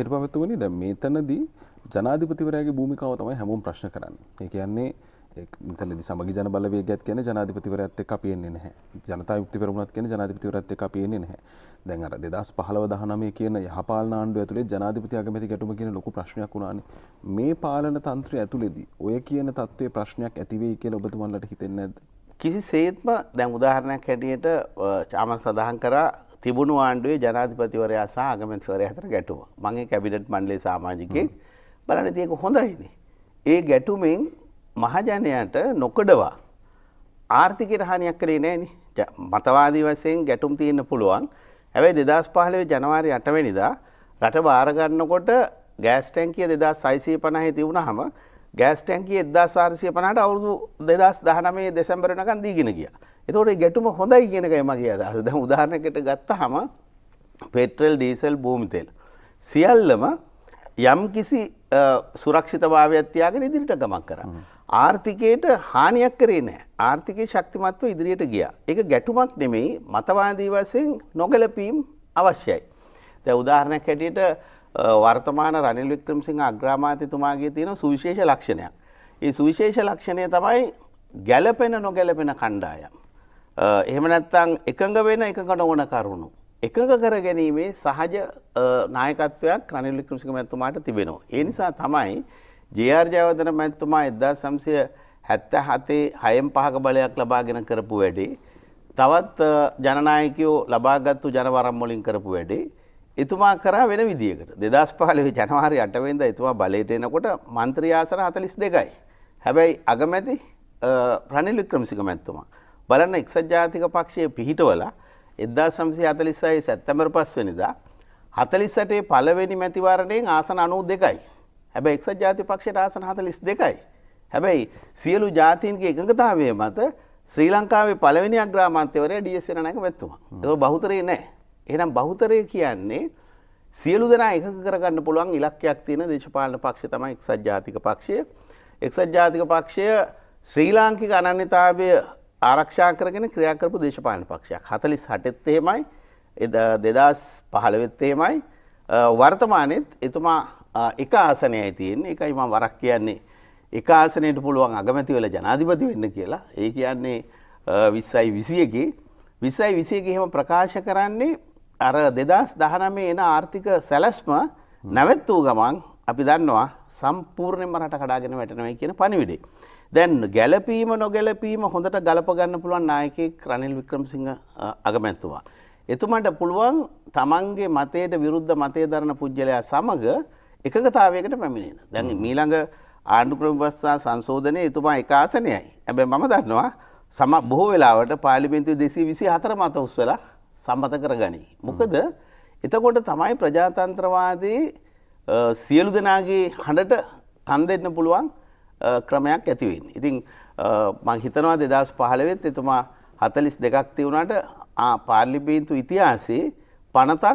ඉරි පවත්තු වනේ ද මෙතනදී ජනාධිපතිවරයාගේ භූමිකාව තමයි හැමෝම් ප්‍රශ්න කරන්න ඒ කියන්නේ තලදි සමග ජන බලවේගත් කියන ජනාධිපතිවරත් එක්ක පියෙන්නේ නැහැ ජනතා යුක්ති පෙරමුණත් කියන ජනාධිපතිවරත් එක්ක පියෙන්නේ නැහැ දැන් අර දෙදස් පහලව දහනමේ කියන යහපාලන ආණ්ඩුව ඇතුලේ ජනාධිපති අගමැති ගැටුම කියන ලොකු ප්‍රශ්නයක් වුණානේ මේ පාලන තන්ත්‍රය ඇතුලේදී ඔය කියන තත්ත්වයේ ප්‍රශ්නයක් ඇති වෙයි කියලා ඔබතුමන්ලට හිතෙන්නේ නැද්ද කිසිසේත්ම දැන් උදාහරණයක් හැටියට චාමන් සඳහන් කරා තිබුණු ආණ්ඩුවේ ජනාධිපතිවරයා සහ අගමැතිවරයා අතර ගැටුම. මම ඒ කැබිනට් මණ්ඩලයේ සමාජිකයෙක්. බලන්න තියෙක හොඳයිනේ. ඒ ගැටුමෙන් මහජනයාට නොකඩවා ආර්ථිකයට හානියක් කරේ නෑනේ. මතවාදී වශයෙන් ගැටුම් තියෙන්න පුළුවන්. හැබැයි 2015 ජනවාරි 8 වෙනිදා රට බාර ගන්නකොට ගෑස් ටැංකිය 2650 තිබුණාම ගෑස් ටැංකිය 1450ට අවුරුදු 2019 දෙසැම්බර් වෙනකන් දීගෙන ගියා. එතකොට ගැටුම හොඳයි කියන එකයි මගේ අදහස. දැන් උදාහරණයකට ගත්තාම පෙට්‍රල්, ඩීසල්, භූමි තෙල් සියල්ලම යම්කිසි සුරක්ෂිතභාවයක් තියාගෙන ඉදිරියට ගමන් කරා. ආර්ථිකයට හානියක් කරේ නැහැ. ආර්ථිකය ශක්තිමත්ව ඉදිරියට ගියා. ඒක ගැටුමක් නෙමෙයි මතවාදී වශයෙන් නොගැලපීම් අවශ්‍යයි. දැන් උදාහරණයක් හැටියට වර්තමාන රනිල් වික්‍රමසිංහ අග්‍රාමාත්‍යතුමාගේ තියෙන සුවිශේෂ ලක්ෂණයක්. ඒ සුවිශේෂ ලක්ෂණය තමයි ගැලපෙන නොගැලපෙන කණ්ඩායම්. එහෙම නැත්තං එකඟ වෙන එකඟ නොවන කරුණු. එකඟ කර ගැනීමේ සහජ නායකත්වයක් රනිල් වික්‍රමසිංහ මැතිතුමාට තිබෙනවා. ඒ නිසා තමයි ජේ.ආර්. ජයවර්ධන මැතිතුමා 1977 හයෙන් පහක බලයක් ලබාගෙන කරපු වැඩේ තවත් ජනනායකයෝ ලබාගත්තු ජනවරම් වලින් කරපු වැඩේ එතුමා කරා වෙන විදිහකට 2015 ජනවාරි 8 වෙනිදා එතුමා බලයට එනකොට മന്ത്രി ආසන 42යි. හැබැයි අගමැති රනිල් වික්‍රමසිංහ මැතිතුමා බලන්න එක්සත් ජාතික පක්ෂයේ පිහිටවලා එදදා සම්සය අතලිස්සයි සැත්තමර පස්වනිදා හතලිස්සටේ පලවෙනි මැතිවරණයෙන් ආසන අනූ දෙකයි. හැබ එක්සත් ජාති පක්ෂයට ආසන හතලිස් දෙකයි. හැබැයි සියලු ජාතීන්ගේ එකඟතාවය මත ශ්‍රී ලංකාවේ පලවෙනි අග්‍රාමන්තවරය ඩියසින නැක වැත්තුවා. තව බහුතරේ නෑ. එනම් බහුතරය කියන්නේ සියලු දෙනා එක කරගන්න පුළුවන් ඉලක්කයක් තියෙන දේශපාලන පක්ෂ තමයි එක්සත් ජාතික පක්ෂය. එක්සත් ජාතික පක්ෂය ශ්‍රී ලාංකික අනන්‍යතාවය ආරක්ෂා කරගෙන ක්‍රියා කරපු දේශපාලන පක්ෂයක් 48ත් එහෙමයි දෙදස් පහළවෙත් එහෙමයි වර්තමානෙත් එතුමා එක ආසනයයි තියෙන්නේ එකයි මම වරක් කියන්නේ එක ආසනයට පුළුවන් අගමැති වෙලා ජනාධිපති වෙන්න කියලා ඒ කියන්නේ 20යි 21 20යි 21 එහෙම ප්‍රකාශ කරන්නේ අර 2019 එන ආර්ථික සැලැස්ම නැවැත් වූ ගමන් අපි දන්නවා සම්පූර්ණයෙන්ම රට කඩාගෙන වැටෙනවා කියන පණිවිඩය. දැන් ගැලපීම නොගැලපීම හොඳට ගලපගන්න පුළුවන් නායකෙක් රනිල් වික්‍රමසිංහ අගමැතුමා. එතුමට පුළුවන් තමන්ගේ මතයට විරුද්ධ මතය දරන පුද්ගලයා සමග එකගතාවයකට පැමිණෙන. දැන් මීළඟ ආණ්ඩුක්‍රම ප්‍රස්ථා සංශෝධනය එතුමා එකාසනයයි. ඇබැ මම දන්නවා සම බොහෝ වෙලාවට පාලිමින්තු දෙසී විසි හතර මත උස්සලා සම්බත කර ගනී. මොකද එතකොට තමයි ප්‍රජාතන්ත්‍රවාදී සියලු දෙනාගේ හඬට කන් දෙන්න පුළුවන් ක්‍රමයක් ඇතිවෙන්. ඉතිං මං හිතනවා දෙදස් පහළවෙත් එතුමා හතලිස් දෙකක් තිවුණට පාර්ලිපේන්තු ඉතිහාසේ පනතක්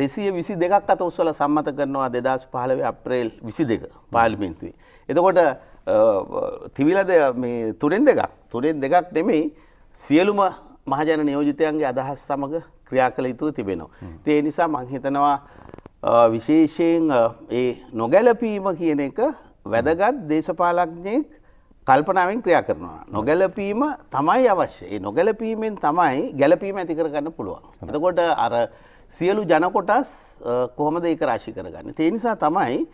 දෙසිය විසි දෙකක් අත උස්සල සම්මත කරනවා දෙදස් පහලව අප්‍රේල් විසි දෙක පාලිමින්තුවේ. එතකොට තිවිලද තුරෙන් දෙකක් තුරෙන් දෙකක් නෙමෙයි සියලුම මහජන නියෝජිතයන්ගේ අදහස් සමඟ ක්‍රියා කළ යුතුව තිබෙනවා. ඒ නිසා මංහිතනවා විශේෂයෙන් ඒ නොගැලපීම කියන එක වැදගත් දේශපාලක්ඥයෙක් කල්පනාවෙන් ක්‍රියා කරනවා. නොගැලපීම තමයි අවශ්‍ය. ඒ නොගැලපීමෙන් තමයි ගැලපීම ඇති කරගන්න පුළුවන්. එතකොට අර සියලු ජනකොටස් කොහොමද ඒක රාශි කරගන්න. ඒ නිසා තමයි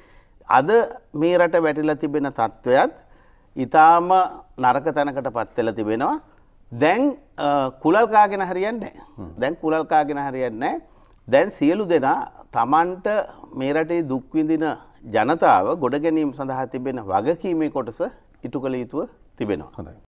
අද මේ රට වැටිලා තිබෙන තත්ත්වයත් ඊටාම නරක තැනකට පත් වෙලා තිබෙනවා. දැන් කුලල් කාගෙන හරියන්නේ නැහැ. දැන් කුලල් කාගෙන හරියන්නේ නැහැ. දැන් සියලු දෙනා Tamanට මේ රටේ දුක් විඳින ජනතාව ගොඩ ගැනීම් සඳහා තිබෙන වගකීමේ කොටස ඉටු කළ යුතුව තිබෙනවා.